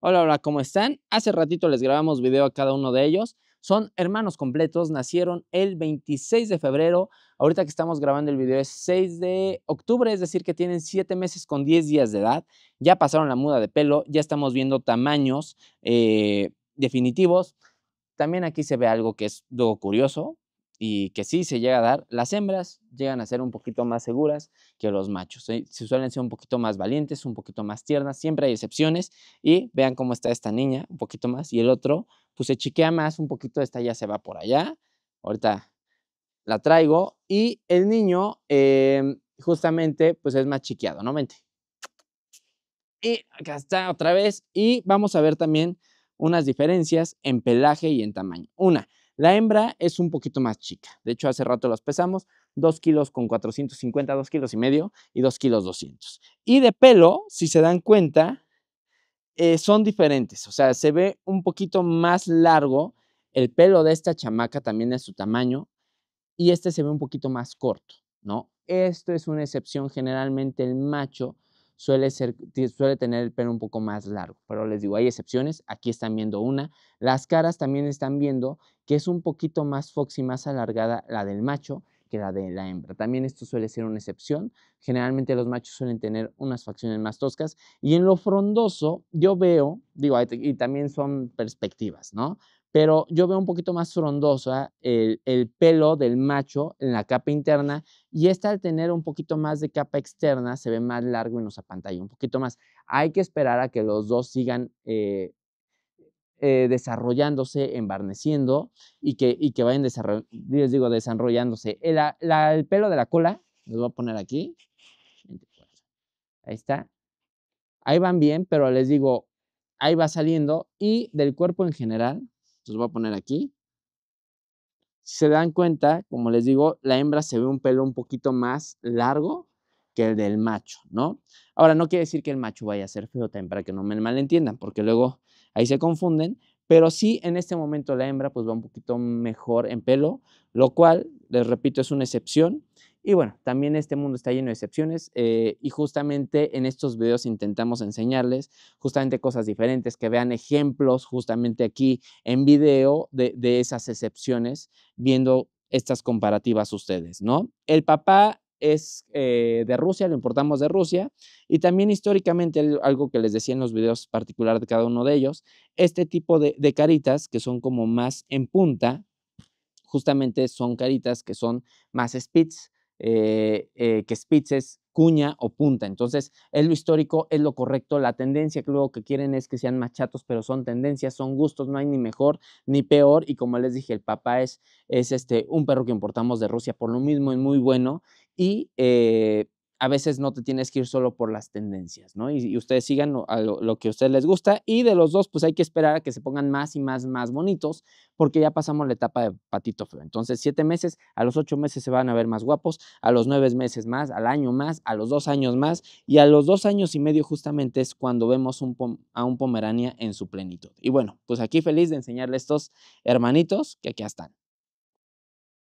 Hola, hola, ¿cómo están? Hace ratito les grabamos video a cada uno de ellos. Son hermanos completos, nacieron el 26 de febrero. Ahorita que estamos grabando el video es 6 de octubre, es decir, que tienen 7 meses con 10 días de edad. Ya pasaron la muda de pelo, ya estamos viendo tamaños eh, definitivos. También aquí se ve algo que es lo curioso y que sí se llega a dar, las hembras llegan a ser un poquito más seguras que los machos. ¿eh? Se suelen ser un poquito más valientes, un poquito más tiernas, siempre hay excepciones. Y vean cómo está esta niña, un poquito más, y el otro, pues se chiquea más, un poquito, esta ya se va por allá. Ahorita la traigo. Y el niño, em, justamente, pues es más chiqueado, ¿no? mente Y acá está otra vez. Y vamos a ver también unas diferencias en pelaje y en tamaño. Una, la hembra es un poquito más chica. De hecho, hace rato las pesamos, 2 kilos con 450, 2 kilos y medio y 2 kilos 200. Y de pelo, si se dan cuenta, eh, son diferentes. O sea, se ve un poquito más largo. El pelo de esta chamaca también es su tamaño y este se ve un poquito más corto, ¿no? Esto es una excepción. Generalmente el macho suele, suele tener el pelo un poco más largo, pero les digo, hay excepciones, aquí están viendo una. Las caras también están viendo que es un poquito más foxy, más alargada la del macho que la de la hembra. También esto suele ser una excepción. Generalmente los machos suelen tener unas facciones más toscas. Y en lo frondoso yo veo, digo, y también son perspectivas, ¿no? pero yo veo un poquito más frondosa ¿ah? el, pelo del macho en la capa interna y esta al tener un poquito más de capa externa se ve más largo y nos pantalla, un poquito más. Hay que esperar a que los dos sigan eh, eh, desarrollándose, embarneciendo y que, y que vayan les digo, desarrollándose. El, el pelo de la cola, les voy a poner aquí. Ahí está. Ahí van bien, pero les digo, ahí va saliendo y del cuerpo en general los voy a poner aquí. Si se dan cuenta, como les digo, la hembra se ve un pelo un poquito más largo que el del macho, ¿no? Ahora, no quiere decir que el macho vaya a ser feo también, para que no me malentiendan, porque luego ahí se confunden, pero sí en este momento la hembra pues va un poquito mejor en pelo, lo cual, les repito, es una excepción, y bueno, también este mundo está lleno de excepciones eh, y justamente en estos videos intentamos enseñarles justamente cosas diferentes, que vean ejemplos justamente aquí en video de, esas excepciones, viendo estas comparativas ustedes, ¿no? El papá es eh, de Rusia, lo importamos de Rusia, y también históricamente, algo que les decía en los videos particulares de cada uno de ellos, este tipo de caritas que son como más en punta, justamente son caritas que son más spits, eh, eh, que Spitz es cuña o punta. Entonces, es lo histórico, es lo correcto. La tendencia que luego que quieren es que sean machatos pero son tendencias, son gustos, no hay ni mejor ni peor. Y como les dije, el papá es, es este, un perro que importamos de Rusia, por lo mismo es muy bueno. Y eh, a veces no te tienes que ir solo por las tendencias, ¿no? Y, ustedes sigan lo, que a ustedes les gusta y de los dos, pues hay que esperar a que se pongan más y más, más bonitos, porque ya pasamos la etapa de patito feo. Entonces, siete meses, a los ocho meses se van a ver más guapos, a los nueve meses más, al año más, a los dos años más, y a los dos años y medio justamente es cuando vemos a un Pomerania en su plenitud. Y bueno, pues aquí feliz de enseñarles estos hermanitos que aquí están.